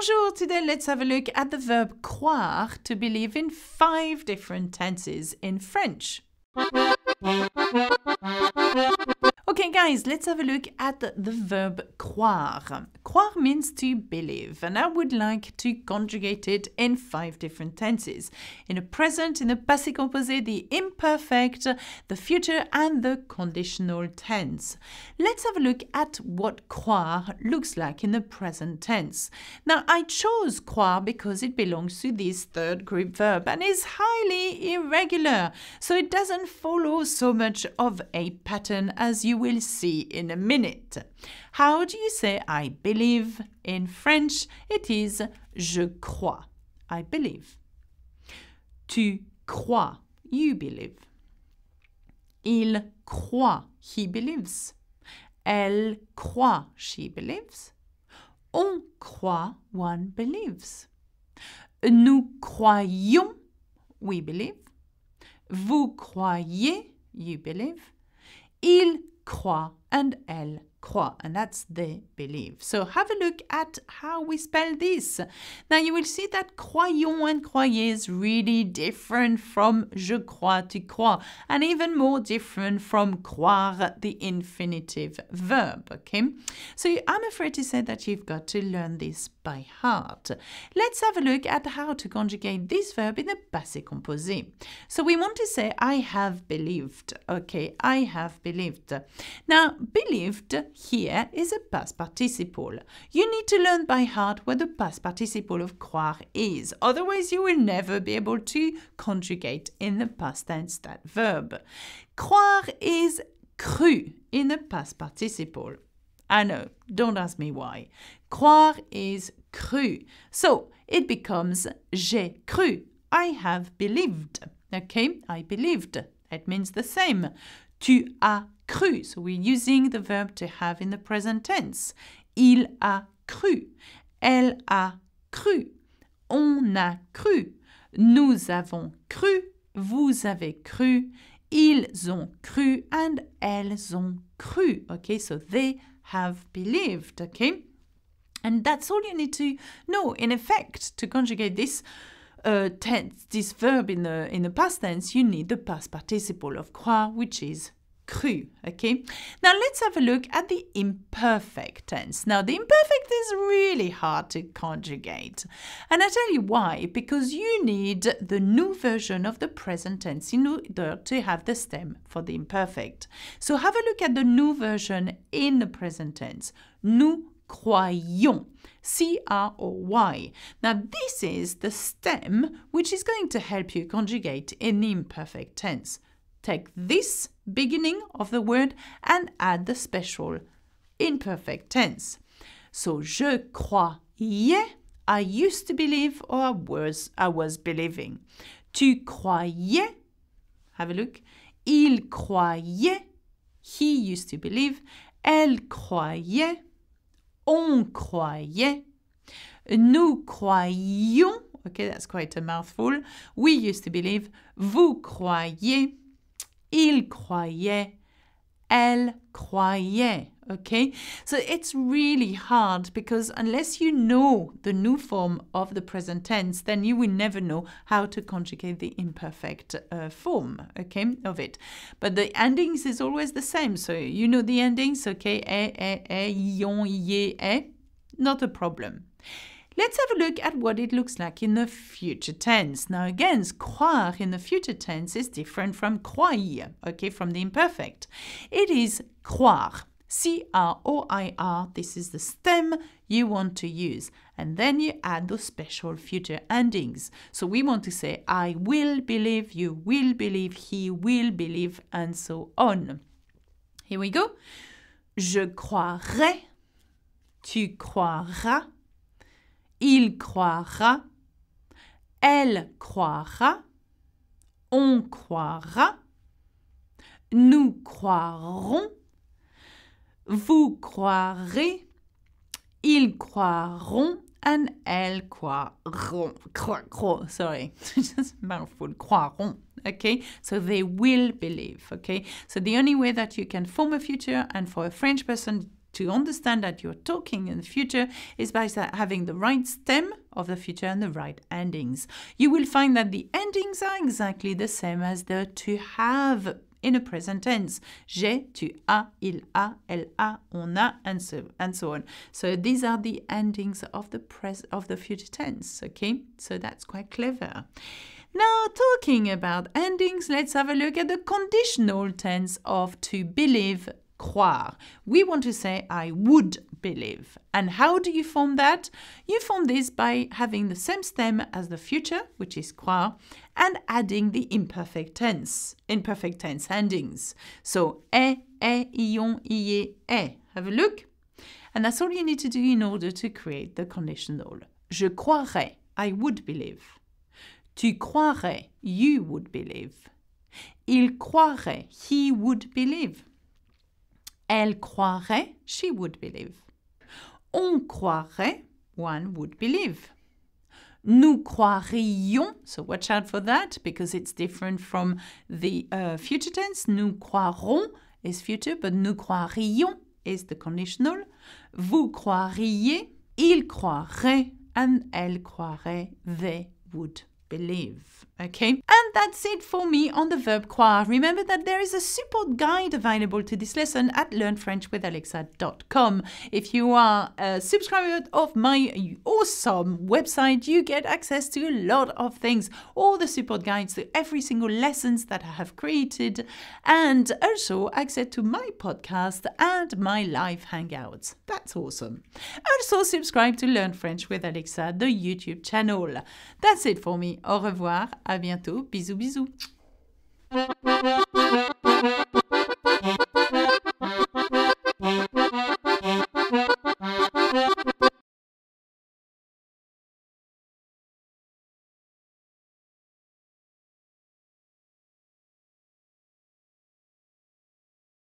Bonjour, today let's have a look at the verb croire to believe in five different tenses in French. Okay, guys, let's have a look at the verb croire. Croire means to believe, and I would like to conjugate it in five different tenses. In the present, in the passé composé, the imperfect, the future, and the conditional tense. Let's have a look at what croire looks like in the present tense. Now, I chose croire because it belongs to this third group verb and is highly irregular, so it doesn't follow so much of a pattern as you will will see in a minute. How do you say I believe? In French, it is je crois. I believe. Tu crois. You believe. Il croit. He believes. Elle croit. She believes. On croit. One believes. Nous croyons. We believe. Vous croyez. You believe. Il Croix. and elle croit, and that's they believe. So have a look at how we spell this. Now you will see that croyons and croyez is really different from je crois, tu crois, and even more different from croire, the infinitive verb, okay? So I'm afraid to say that you've got to learn this by heart. Let's have a look at how to conjugate this verb in the passé composé. So we want to say I have believed, okay, I have believed. Now believed here is a past participle. You need to learn by heart what the past participle of croire is, otherwise you will never be able to conjugate in the past tense that verb. Croire is cru in the past participle. I know, don't ask me why. Croire is cru. So it becomes j'ai cru. I have believed. Okay, I believed. It means the same. Tu as cru. So we're using the verb to have in the present tense. Il a cru. Elle a cru. On a cru. Nous avons cru. Vous avez cru. Ils ont cru and elles ont cru. Okay, so they have believed. Okay, and that's all you need to know in effect to conjugate this. uh, tense, this verb in the in the past tense, you need the past participle of croire, which is cru. Okay. Now let's have a look at the imperfect tense. Now the imperfect is really hard to conjugate, and I tell you why. Because you need the new version of the present tense in order to have the stem for the imperfect. So have a look at the new version in the present tense. Nous croyons. C R O Y. Now, this is the stem which is going to help you conjugate the imperfect tense. Take this beginning of the word and add the special imperfect tense. So, je croyais, I used to believe or I was, I was believing. Tu croyais, have a look. Il croyait, he used to believe. Elle croyait, on croyait, nous croyions, okay, that's quite a mouthful, we used to believe, vous croyez, il croyait, Elle croyait. Okay, so it's really hard because unless you know the new form of the present tense, then you will never know how to conjugate the imperfect uh, form, okay, of it. But the endings is always the same, so you know the endings, okay, eh, eh, eh, yon, ye, eh, not a problem. Let's have a look at what it looks like in the future tense. Now again, croire in the future tense is different from croire, okay, from the imperfect. It is croire. C-R-O-I-R, this is the stem you want to use. And then you add those special future endings. So we want to say, I will believe, you will believe, he will believe, and so on. Here we go. Je croirai, tu croiras, Il croira. Elle croira. On croira. Nous croirons. Vous croirez. Ils croiront. And elles croiront. Cro, cro, sorry, just mouthful. Croiront. Okay, so they will believe. Okay, so the only way that you can form a future and for a French person to understand that you're talking in the future is by having the right stem of the future and the right endings. You will find that the endings are exactly the same as the to have in a present tense. J'ai, tu as, il a, elle a, on a, and so, and so on. So these are the endings of the pres of the future tense, okay? So that's quite clever. Now, talking about endings, let's have a look at the conditional tense of to believe croire. We want to say I would believe. And how do you form that? You form this by having the same stem as the future, which is croire, and adding the imperfect tense, imperfect tense endings. So e, eh, e, eh, ion, ie, e. Eh. Have a look. And that's all you need to do in order to create the conditional. Je croirais, I would believe. Tu croirais, you would believe. Il croirait, he would believe. Elle croirait, she would believe. On croirait, one would believe. Nous croirions, so watch out for that because it's different from the uh, future tense. Nous croirons is future, but nous croirions is the conditional. Vous croiriez, il croirait, and elle croirait, they would. believe. Okay? And that's it for me on the verb croire. Remember that there is a support guide available to this lesson at learnfrenchwithalexa.com. If you are a subscriber of my awesome website, you get access to a lot of things, all the support guides to every single lessons that I have created, and also access to my podcast and my live hangouts. That's awesome. Also subscribe to Learn French with Alexa, the YouTube channel. That's it for me. au revoir, à bientôt, bisous bisous.